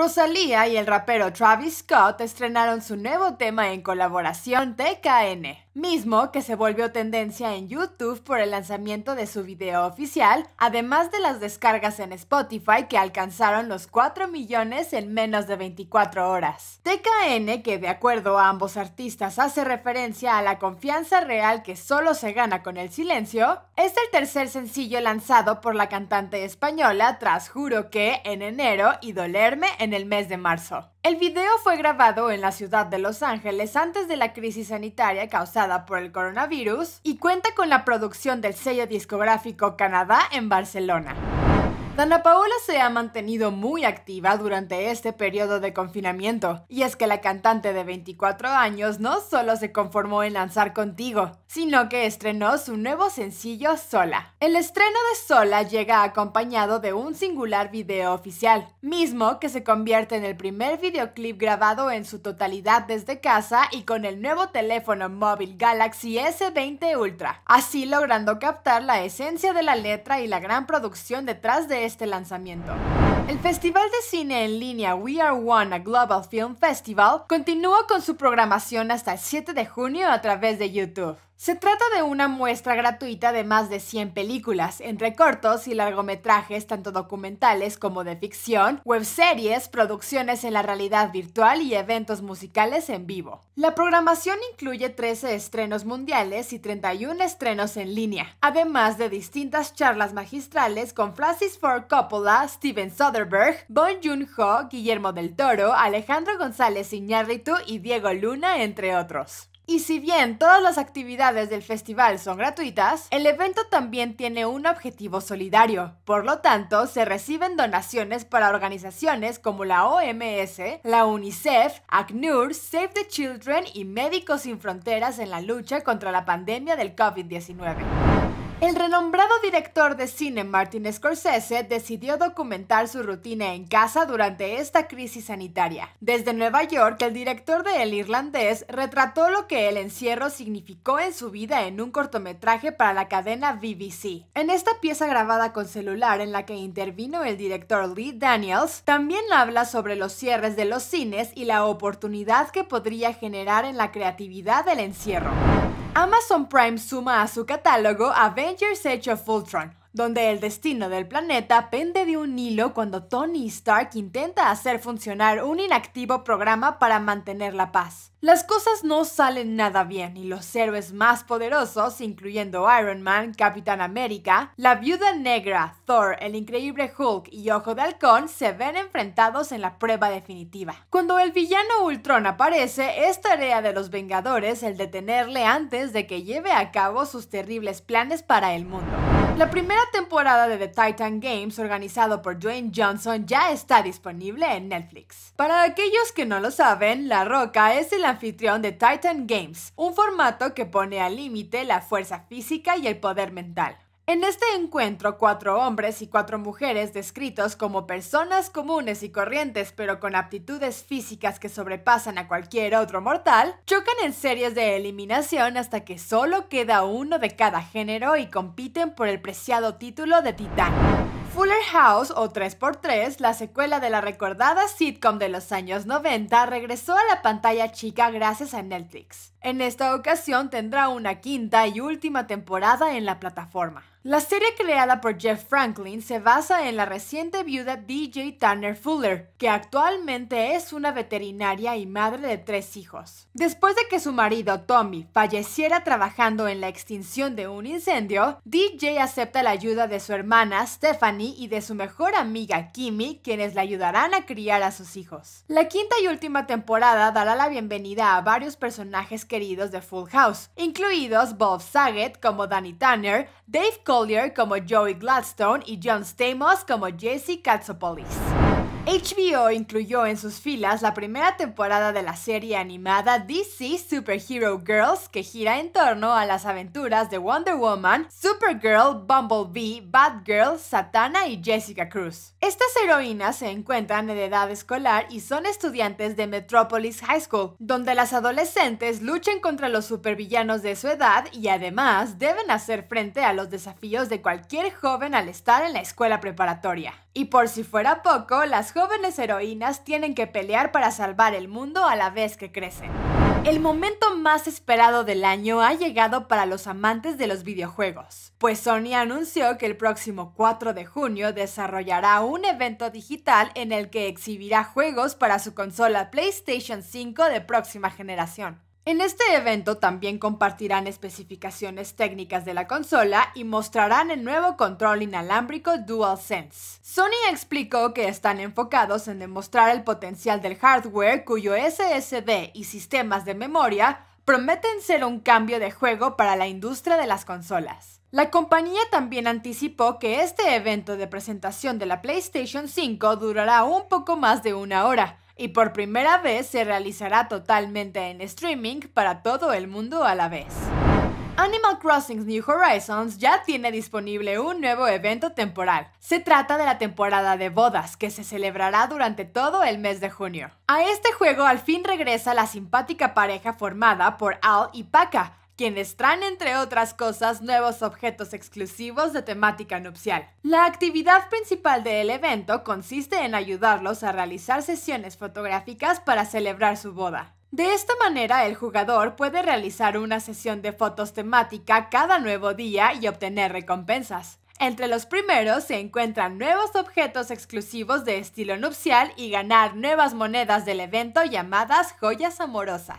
Rosalía y el rapero Travis Scott estrenaron su nuevo tema en colaboración TKN mismo que se volvió tendencia en YouTube por el lanzamiento de su video oficial, además de las descargas en Spotify que alcanzaron los 4 millones en menos de 24 horas. TKN, que de acuerdo a ambos artistas hace referencia a la confianza real que solo se gana con el silencio, es el tercer sencillo lanzado por la cantante española tras Juro que en enero y Dolerme en el mes de marzo. El video fue grabado en la ciudad de Los Ángeles antes de la crisis sanitaria causada por el coronavirus y cuenta con la producción del sello discográfico Canadá en Barcelona. Dana Paola se ha mantenido muy activa durante este periodo de confinamiento, y es que la cantante de 24 años no solo se conformó en lanzar Contigo, sino que estrenó su nuevo sencillo Sola. El estreno de Sola llega acompañado de un singular video oficial, mismo que se convierte en el primer videoclip grabado en su totalidad desde casa y con el nuevo teléfono móvil Galaxy S20 Ultra, así logrando captar la esencia de la letra y la gran producción detrás de este lanzamiento. El Festival de Cine en línea We Are One, a Global Film Festival, continúa con su programación hasta el 7 de junio a través de YouTube. Se trata de una muestra gratuita de más de 100 películas, entre cortos y largometrajes, tanto documentales como de ficción, webseries, producciones en la realidad virtual y eventos musicales en vivo. La programación incluye 13 estrenos mundiales y 31 estrenos en línea, además de distintas charlas magistrales con Francis Ford Coppola, Steven Soderbergh, Bon Joon-ho, Guillermo del Toro, Alejandro González Iñárritu y Diego Luna, entre otros. Y si bien todas las actividades del festival son gratuitas, el evento también tiene un objetivo solidario. Por lo tanto, se reciben donaciones para organizaciones como la OMS, la UNICEF, ACNUR, Save the Children y Médicos Sin Fronteras en la lucha contra la pandemia del COVID-19. El renombrado director de cine Martin Scorsese decidió documentar su rutina en casa durante esta crisis sanitaria. Desde Nueva York, el director de El Irlandés retrató lo que el encierro significó en su vida en un cortometraje para la cadena BBC. En esta pieza grabada con celular en la que intervino el director Lee Daniels, también habla sobre los cierres de los cines y la oportunidad que podría generar en la creatividad del encierro. Amazon Prime suma a su catálogo Avengers H of Ultron, donde el destino del planeta pende de un hilo cuando Tony Stark intenta hacer funcionar un inactivo programa para mantener la paz. Las cosas no salen nada bien y los héroes más poderosos, incluyendo Iron Man, Capitán América, la Viuda Negra, Thor, el Increíble Hulk y Ojo de Halcón, se ven enfrentados en la prueba definitiva. Cuando el villano Ultron aparece, es tarea de los Vengadores el detenerle antes de que lleve a cabo sus terribles planes para el mundo. La primera temporada de The Titan Games, organizado por Dwayne Johnson, ya está disponible en Netflix. Para aquellos que no lo saben, La Roca es el anfitrión de Titan Games, un formato que pone al límite la fuerza física y el poder mental. En este encuentro, cuatro hombres y cuatro mujeres descritos como personas comunes y corrientes, pero con aptitudes físicas que sobrepasan a cualquier otro mortal, chocan en series de eliminación hasta que solo queda uno de cada género y compiten por el preciado título de titán. Fuller House o 3x3, la secuela de la recordada sitcom de los años 90, regresó a la pantalla chica gracias a Netflix. En esta ocasión tendrá una quinta y última temporada en la plataforma. La serie creada por Jeff Franklin se basa en la reciente viuda DJ Tanner Fuller, que actualmente es una veterinaria y madre de tres hijos. Después de que su marido Tommy falleciera trabajando en la extinción de un incendio, DJ acepta la ayuda de su hermana Stephanie y de su mejor amiga Kimmy, quienes la ayudarán a criar a sus hijos. La quinta y última temporada dará la bienvenida a varios personajes queridos de Full House, incluidos Bob Saget como Danny Tanner, Dave Collier como Joey Gladstone y John Stamos como Jesse Katsopolis. HBO incluyó en sus filas la primera temporada de la serie animada DC Superhero Girls que gira en torno a las aventuras de Wonder Woman, Supergirl, Bumblebee, Batgirl, Satana y Jessica Cruz. Estas heroínas se encuentran en edad escolar y son estudiantes de Metropolis High School, donde las adolescentes luchan contra los supervillanos de su edad y además deben hacer frente a los desafíos de cualquier joven al estar en la escuela preparatoria. Y por si fuera poco, las jóvenes heroínas tienen que pelear para salvar el mundo a la vez que crecen. El momento más esperado del año ha llegado para los amantes de los videojuegos, pues Sony anunció que el próximo 4 de junio desarrollará un evento digital en el que exhibirá juegos para su consola PlayStation 5 de próxima generación. En este evento también compartirán especificaciones técnicas de la consola y mostrarán el nuevo control inalámbrico DualSense. Sony explicó que están enfocados en demostrar el potencial del hardware cuyo SSD y sistemas de memoria prometen ser un cambio de juego para la industria de las consolas. La compañía también anticipó que este evento de presentación de la PlayStation 5 durará un poco más de una hora, y por primera vez se realizará totalmente en streaming para todo el mundo a la vez. Animal Crossing New Horizons ya tiene disponible un nuevo evento temporal. Se trata de la temporada de bodas que se celebrará durante todo el mes de junio. A este juego al fin regresa la simpática pareja formada por Al y Paca, quienes traen, entre otras cosas, nuevos objetos exclusivos de temática nupcial. La actividad principal del evento consiste en ayudarlos a realizar sesiones fotográficas para celebrar su boda. De esta manera, el jugador puede realizar una sesión de fotos temática cada nuevo día y obtener recompensas. Entre los primeros se encuentran nuevos objetos exclusivos de estilo nupcial y ganar nuevas monedas del evento llamadas joyas amorosas.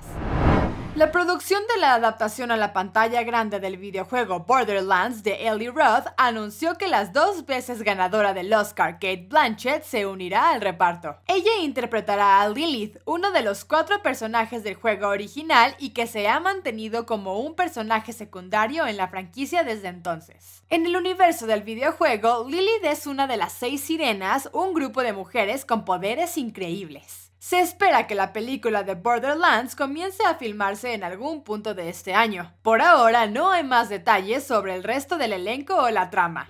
La producción de la adaptación a la pantalla grande del videojuego Borderlands de Ellie Roth anunció que las dos veces ganadora del Oscar Kate Blanchett se unirá al reparto. Ella interpretará a Lilith, uno de los cuatro personajes del juego original y que se ha mantenido como un personaje secundario en la franquicia desde entonces. En el universo del videojuego, Lilith es una de las seis sirenas, un grupo de mujeres con poderes increíbles. Se espera que la película de Borderlands comience a filmarse en algún punto de este año. Por ahora no hay más detalles sobre el resto del elenco o la trama.